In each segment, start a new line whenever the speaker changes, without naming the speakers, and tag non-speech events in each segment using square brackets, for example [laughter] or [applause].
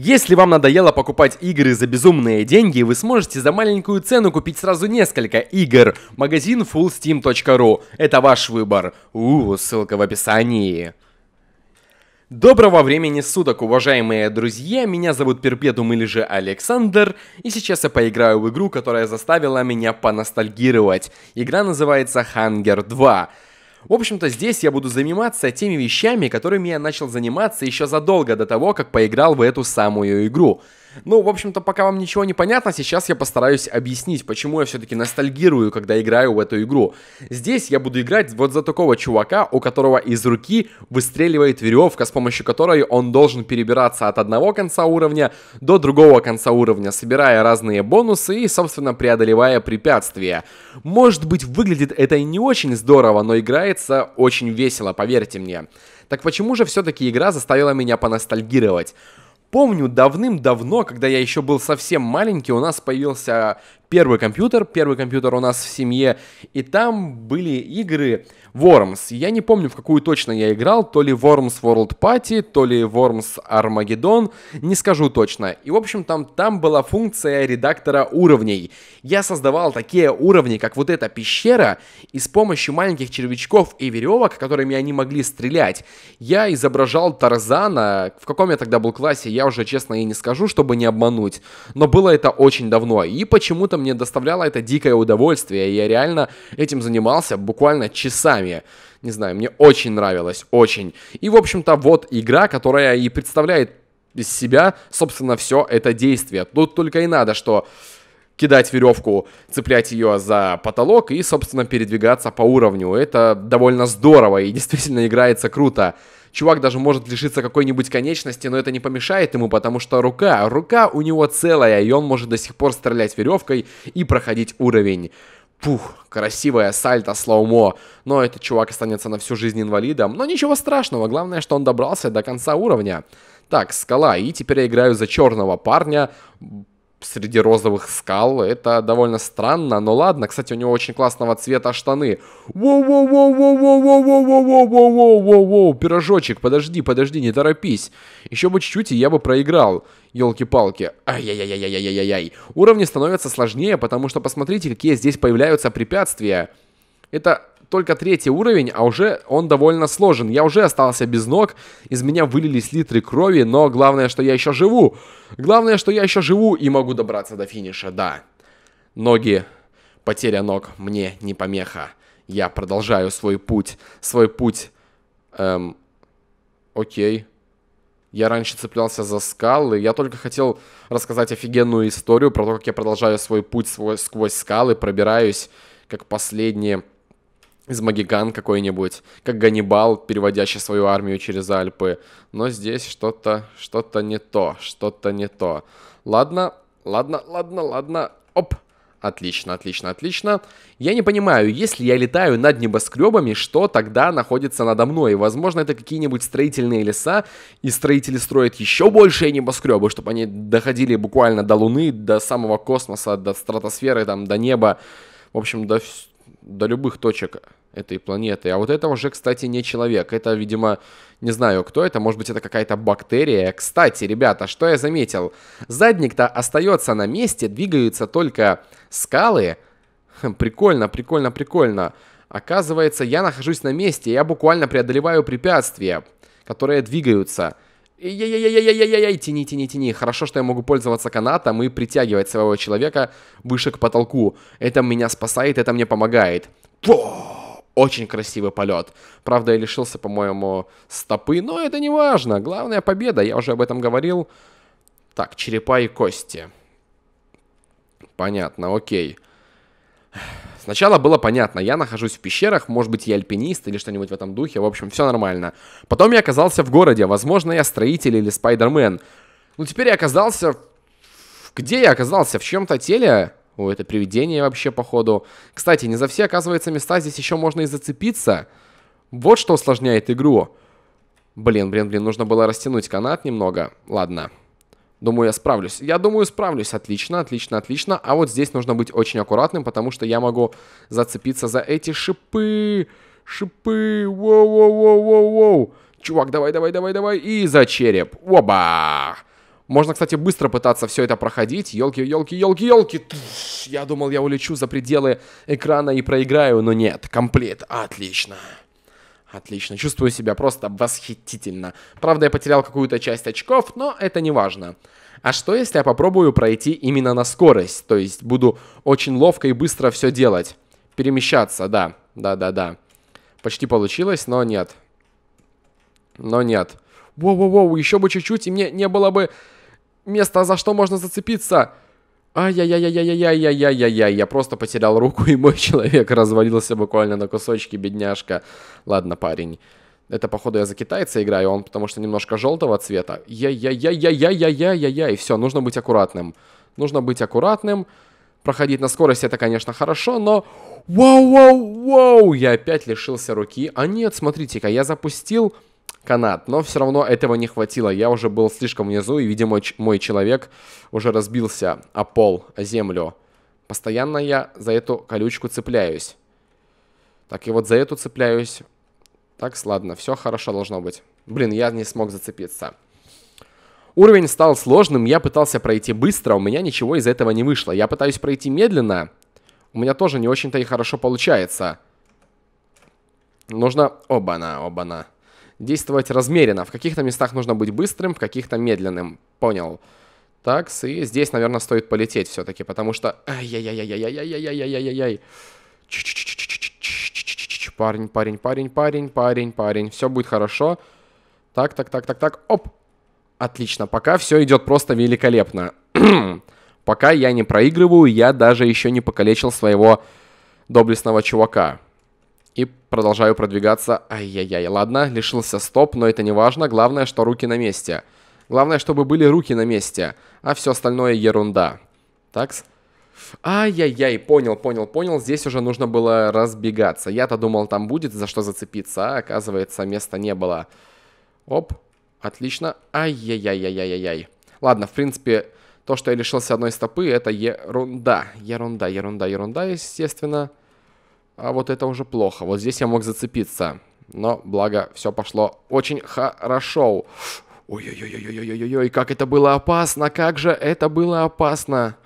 Если вам надоело покупать игры за безумные деньги, вы сможете за маленькую цену купить сразу несколько игр. Магазин fullsteam.ru. Это ваш выбор. У, ссылка в описании. Доброго времени суток, уважаемые друзья, меня зовут Перпетум или же Александр, и сейчас я поиграю в игру, которая заставила меня поностальгировать. Игра называется Hunger 2. В общем-то, здесь я буду заниматься теми вещами, которыми я начал заниматься еще задолго до того, как поиграл в эту самую игру. Ну, в общем-то, пока вам ничего не понятно, сейчас я постараюсь объяснить, почему я все-таки ностальгирую, когда играю в эту игру. Здесь я буду играть вот за такого чувака, у которого из руки выстреливает веревка, с помощью которой он должен перебираться от одного конца уровня до другого конца уровня, собирая разные бонусы и, собственно, преодолевая препятствия. Может быть, выглядит это и не очень здорово, но играется очень весело, поверьте мне. Так почему же все-таки игра заставила меня поностальгировать? Помню, давным-давно, когда я еще был совсем маленький, у нас появился первый компьютер, первый компьютер у нас в семье, и там были игры Worms. Я не помню, в какую точно я играл, то ли Worms World Party, то ли Worms Armageddon, не скажу точно. И, в общем, там, там была функция редактора уровней. Я создавал такие уровни, как вот эта пещера, и с помощью маленьких червячков и веревок, которыми они могли стрелять, я изображал Тарзана. В каком я тогда был классе, я уже честно и не скажу, чтобы не обмануть. Но было это очень давно, и почему-то мне доставляло это дикое удовольствие, и я реально этим занимался буквально часами. Не знаю, мне очень нравилось, очень. И, в общем-то, вот игра, которая и представляет из себя, собственно, все это действие. Тут только и надо, что кидать веревку, цеплять ее за потолок и, собственно, передвигаться по уровню. Это довольно здорово и [laughs] действительно играется круто. Чувак даже может лишиться какой-нибудь конечности, но это не помешает ему, потому что рука, рука у него целая, и он может до сих пор стрелять веревкой и проходить уровень. Пух, красивая сальто слоумо. Но этот чувак останется на всю жизнь инвалидом. Но ничего страшного, главное, что он добрался до конца уровня. Так, скала, и теперь я играю за черного парня среди розовых скал. Это довольно странно, но ладно. Кстати, у него очень классного цвета штаны. Воу-воу-воу-воу-воу-воу-воу-воу-воу-воу-воу-воу, пирожочек, подожди, подожди, не торопись. Еще бы чуть-чуть, и я бы проиграл. Елки-палки. Ай-яй-яй-яй-яй-яй-яй. Уровни становятся сложнее, потому что посмотрите, какие здесь появляются препятствия. Это только третий уровень, а уже он довольно сложен. Я уже остался без ног, из меня вылились литры крови, но главное, что я еще живу. Главное, что я еще живу и могу добраться до финиша, да. Ноги, потеря ног мне не помеха. Я продолжаю свой путь, свой путь... Эм, окей. Я раньше цеплялся за скалы. Я только хотел рассказать офигенную историю про то, как я продолжаю свой путь свой, сквозь скалы, пробираюсь, как последние из Магиган какой-нибудь, как Ганнибал, переводящий свою армию через Альпы. Но здесь что-то, что-то не то, что-то не то. Ладно, ладно, ладно, ладно. Оп, Отлично, отлично, отлично. Я не понимаю, если я летаю над небоскребами, что тогда находится надо мной? Возможно, это какие-нибудь строительные леса, и строители строят еще большие небоскребы, чтобы они доходили буквально до Луны, до самого космоса, до стратосферы, там, до неба. В общем, до, до любых точек этой планеты. А вот это уже, кстати, не человек. Это, видимо, не знаю, кто это. Может быть, это какая-то бактерия. Кстати, ребята, что я заметил? Задник-то остается на месте, двигаются только скалы. Хм, прикольно, прикольно, прикольно. Оказывается, я нахожусь на месте. Я буквально преодолеваю препятствия, которые двигаются. Ей-яй-яй-яй-яй-яй-яй, тяни, тяни, тяни. Хорошо, что я могу пользоваться канатом и притягивать своего человека выше к потолку. Это меня спасает, это мне помогает. Фу! очень красивый полет. Правда, я лишился, по-моему, стопы, но это не важно. Главная победа, я уже об этом говорил. Так, черепа и кости. Понятно, окей. Сначала было понятно, я нахожусь в пещерах, может быть, я альпинист или что-нибудь в этом духе, в общем, все нормально. Потом я оказался в городе, возможно, я строитель или спайдермен. Ну, теперь я оказался... Где я оказался? В чем-то теле? О, это привидение вообще, походу. Кстати, не за все, оказывается, места здесь еще можно и зацепиться. Вот что усложняет игру. Блин, блин, блин, нужно было растянуть канат немного. Ладно. Думаю, я справлюсь. Я думаю, справлюсь. Отлично, отлично, отлично. А вот здесь нужно быть очень аккуратным, потому что я могу зацепиться за эти шипы. Шипы. Воу-воу-воу-воу-воу. Чувак, давай, давай, давай, давай. И за череп. Оба! Можно, кстати, быстро пытаться все это проходить. Елки, елки, елки, елки. Я думал, я улечу за пределы экрана и проиграю, но нет. Комплет. Отлично. Отлично, чувствую себя просто восхитительно. Правда, я потерял какую-то часть очков, но это не важно. А что, если я попробую пройти именно на скорость? То есть буду очень ловко и быстро все делать. Перемещаться, да. Да-да-да. Почти получилось, но нет. Но нет. Воу-воу-воу, еще бы чуть-чуть, и мне не было бы место, а за что можно зацепиться. Ай-яй-яй-яй-яй-яй-яй-яй-яй, я просто потерял руку, и мой [laughs] человек развалился буквально на кусочки, бедняжка. Ладно, парень. Это, походу, я за китайца играю, а он потому что немножко желтого цвета. Я-я-я-я-я-я-я-я-я, и все, нужно быть аккуратным. Нужно быть аккуратным. Проходить на скорости это, конечно, хорошо, но... Вау-вау-вау, я опять лишился руки. А нет, смотрите-ка, я запустил канат. Но все равно этого не хватило. Я уже был слишком внизу, и, видимо, мой человек уже разбился о пол, о землю. Постоянно я за эту колючку цепляюсь. Так, и вот за эту цепляюсь. Так, ладно, все хорошо должно быть. Блин, я не смог зацепиться. Уровень стал сложным, я пытался пройти быстро, у меня ничего из этого не вышло. Я пытаюсь пройти медленно, у меня тоже не очень-то и хорошо получается. Нужно... Оба-на, оба-на действовать размеренно. В каких-то местах нужно быть быстрым, в каких-то медленным. Понял. Так, и здесь, наверное, стоит полететь все-таки, потому что... Ай-яй-яй-яй-яй-яй-яй-яй-яй-яй. Парень, парень, парень, парень, парень, парень. Все будет хорошо. Так, так, так, так, так. Оп. Отлично. Пока все идет просто великолепно. [clears throat] Пока я не проигрываю, я даже еще не покалечил своего доблестного чувака и продолжаю продвигаться. Ай-яй-яй, ладно, лишился стоп, но это не важно. Главное, что руки на месте. Главное, чтобы были руки на месте, а все остальное ерунда. Такс. Ай-яй-яй, понял, понял, понял. Здесь уже нужно было разбегаться. Я-то думал, там будет за что зацепиться, а оказывается, места не было. Оп, отлично. Ай-яй-яй-яй-яй-яй. Ладно, в принципе, то, что я лишился одной стопы, это ерунда. Ерунда, ерунда, ерунда, естественно а вот это уже плохо. Вот здесь я мог зацепиться. Но, благо, все пошло очень хорошо. Ой-ой-ой-ой-ой-ой-ой, как это было опасно, как же это было опасно.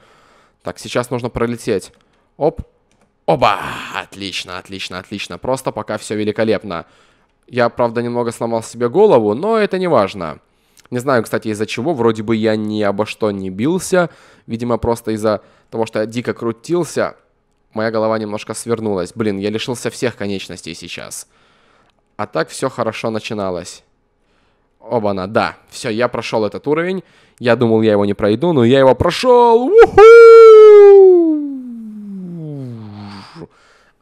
Так, сейчас нужно пролететь. Оп. Оба! Отлично, отлично, отлично. Просто пока все великолепно. Я, правда, немного сломал себе голову, но это не важно. Не знаю, кстати, из-за чего. Вроде бы я ни обо что не бился. Видимо, просто из-за того, что я дико крутился моя голова немножко свернулась. Блин, я лишился всех конечностей сейчас. А так все хорошо начиналось. Оба-на, да. Все, я прошел этот уровень. Я думал, я его не пройду, но я его прошел.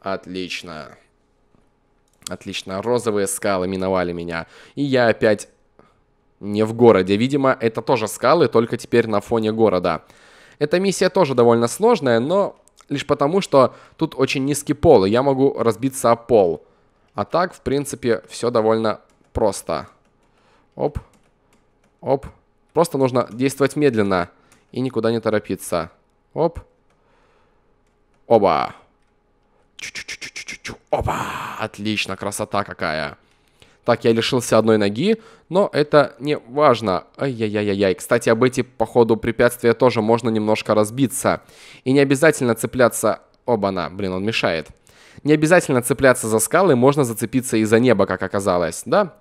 Отлично. Отлично. Розовые скалы миновали меня. И я опять не в городе. Видимо, это тоже скалы, только теперь на фоне города. Эта миссия тоже довольно сложная, но лишь потому, что тут очень низкий пол, и я могу разбиться о пол. А так, в принципе, все довольно просто. Оп. Оп. Просто нужно действовать медленно и никуда не торопиться. Оп. Оба. Чу-чу-чу-чу-чу-чу. Оба. Отлично, красота какая. Так, я лишился одной ноги, но это не важно. Ай-яй-яй-яй. Кстати, об эти, походу ходу препятствия тоже можно немножко разбиться. И не обязательно цепляться... Оба-на, блин, он мешает. Не обязательно цепляться за скалы, можно зацепиться и за небо, как оказалось, да?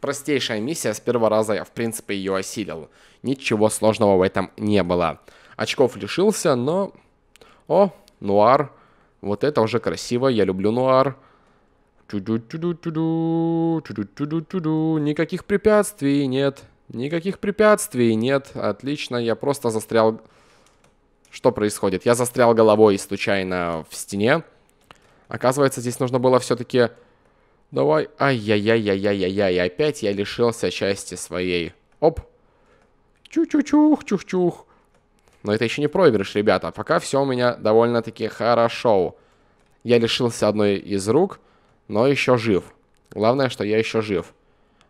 Простейшая миссия, с первого раза я, в принципе, ее осилил. Ничего сложного в этом не было. Очков лишился, но... О, нуар. Вот это уже красиво, я люблю нуар. Никаких препятствий нет. Никаких препятствий нет. Отлично, я просто застрял... Что происходит? Я застрял головой случайно в стене. Оказывается, здесь нужно было все-таки... Давай. Ай-яй-яй-яй-яй-яй. Опять я лишился части своей. Оп. Чух-чух-чух, чух-чух. Но это еще не проигрыш, ребята. Пока все у меня довольно-таки хорошо. Я лишился одной из рук но еще жив. Главное, что я еще жив.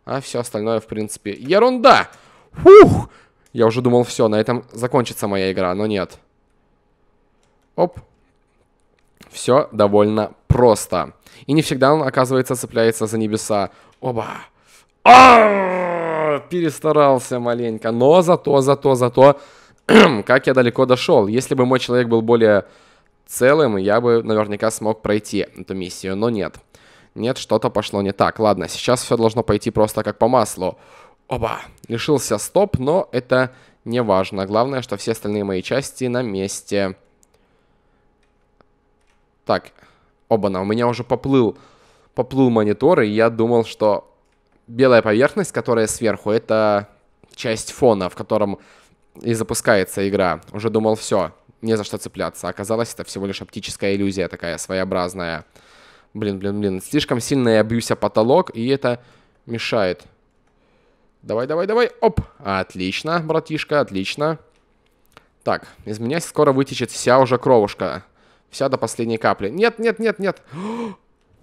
А все остальное, в принципе, ерунда! Фух! Я уже думал, все, на этом закончится моя игра, но нет. Оп. Все довольно просто. И не всегда он, оказывается, цепляется за небеса. Оба! А -а -а Перестарался маленько. Но зато, зато, зато, [clears throat] как я далеко дошел. Если бы мой человек был более целым, я бы наверняка смог пройти эту миссию, но Нет. Нет, что-то пошло не так. Ладно, сейчас все должно пойти просто как по маслу. Оба! Лишился стоп, но это не важно. Главное, что все остальные мои части на месте. Так, оба-на, у меня уже поплыл, поплыл монитор, и я думал, что белая поверхность, которая сверху, это часть фона, в котором и запускается игра. Уже думал, все, не за что цепляться. Оказалось, это всего лишь оптическая иллюзия такая своеобразная. Блин, блин, блин. Слишком сильно я бьюсь о потолок, и это мешает. Давай, давай, давай. Оп. Отлично, братишка, отлично. Так, из меня скоро вытечет вся уже кровушка. Вся до последней капли. Нет, нет, нет, нет.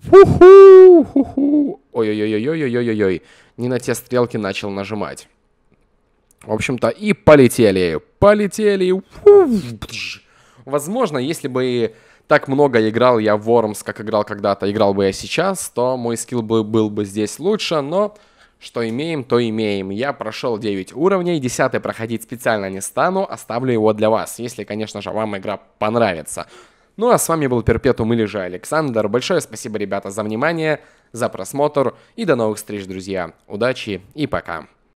Фу-ху, [gasps] ху-ху. Ой-ой-ой-ой-ой-ой-ой. Не на те стрелки начал нажимать. В общем-то, и полетели. Полетели. Фу. Возможно, если бы так много играл я в Worms, как играл когда-то, играл бы я сейчас, то мой скилл бы, был бы здесь лучше, но что имеем, то имеем. Я прошел 9 уровней, 10 проходить специально не стану, оставлю а его для вас, если, конечно же, вам игра понравится. Ну а с вами был Перпетум или же Александр. Большое спасибо, ребята, за внимание, за просмотр и до новых встреч, друзья. Удачи и пока.